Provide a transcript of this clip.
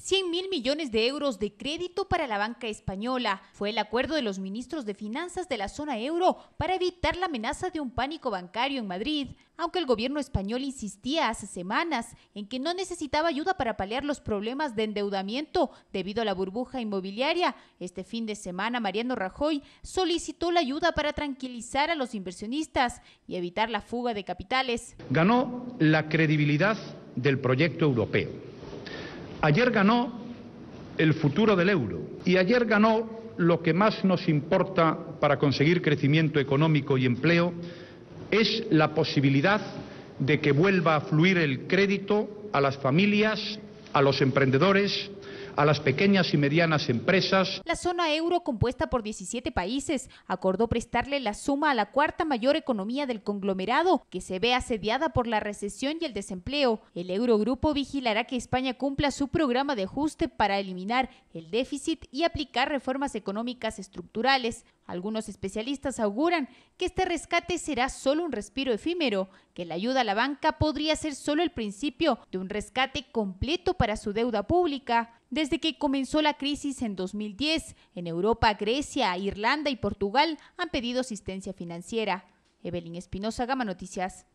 100 mil millones de euros de crédito para la banca española. Fue el acuerdo de los ministros de Finanzas de la zona euro para evitar la amenaza de un pánico bancario en Madrid, aunque el gobierno español insistía hace semanas en que no necesitaba ayuda para paliar los problemas de endeudamiento debido a la burbuja inmobiliaria. Este fin de semana, Mariano Rajoy solicitó la ayuda para tranquilizar a los inversionistas y evitar la fuga de capitales. Ganó la credibilidad del proyecto europeo Ayer ganó el futuro del euro y ayer ganó lo que más nos importa para conseguir crecimiento económico y empleo, es la posibilidad de que vuelva a fluir el crédito a las familias a los emprendedores, a las pequeñas y medianas empresas. La zona euro, compuesta por 17 países, acordó prestarle la suma a la cuarta mayor economía del conglomerado, que se ve asediada por la recesión y el desempleo. El Eurogrupo vigilará que España cumpla su programa de ajuste para eliminar el déficit y aplicar reformas económicas estructurales. Algunos especialistas auguran que este rescate será solo un respiro efímero, que la ayuda a la banca podría ser solo el principio de un rescate completo para su deuda pública. Desde que comenzó la crisis en 2010, en Europa, Grecia, Irlanda y Portugal han pedido asistencia financiera. Evelyn Espinosa, Gama Noticias.